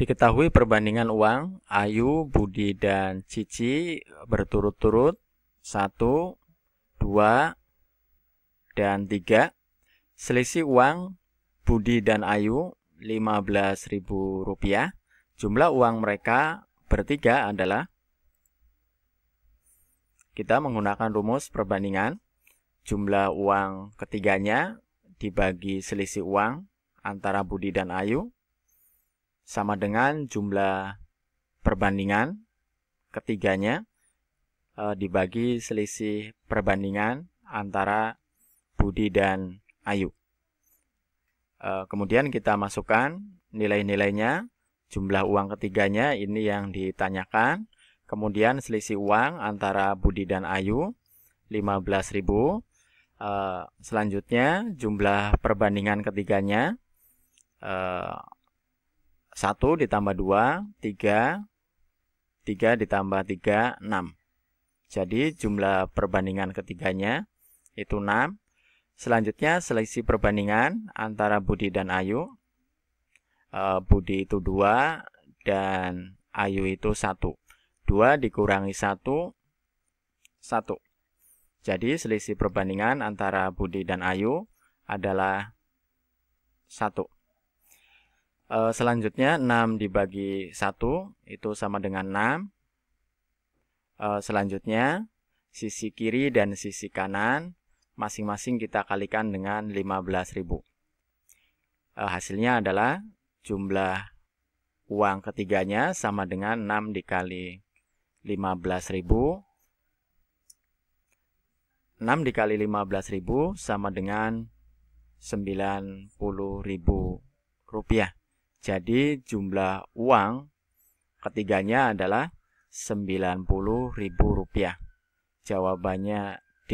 Diketahui perbandingan uang Ayu, Budi, dan Cici berturut-turut 1, 2, dan 3. Selisih uang Budi dan Ayu Rp15.000. Jumlah uang mereka bertiga adalah kita menggunakan rumus perbandingan jumlah uang ketiganya dibagi selisih uang antara Budi dan Ayu sama dengan jumlah perbandingan ketiganya e, dibagi selisih perbandingan antara Budi dan Ayu. E, kemudian kita masukkan nilai-nilainya, jumlah uang ketiganya ini yang ditanyakan, kemudian selisih uang antara Budi dan Ayu 15.000. Uh, eh, selanjutnya jumlah perbandingan ketiganya uh, 1 ditambah 2, 3, 3 ditambah 3, 6. Jadi jumlah perbandingan ketiganya itu 6. Selanjutnya seleksi perbandingan antara Budi dan Ayu. Eh, Budi itu 2 dan Ayu itu 1. 2 dikurangi 1, 1. Jadi selisih perbandingan antara Budi dan Ayu adalah 1. E, selanjutnya 6 dibagi 1 itu sama dengan 6. E, eh, selanjutnya sisi kiri dan sisi kanan masing-masing kita kalikan dengan 15.000. E, eh, hasilnya adalah jumlah uang ketiganya sama dengan 6 dikali 15.000 6 dikali 15.000 sama dengan 90.000 rupiah. Jadi jumlah uang ketiganya adalah Rp90.000. Jawabannya D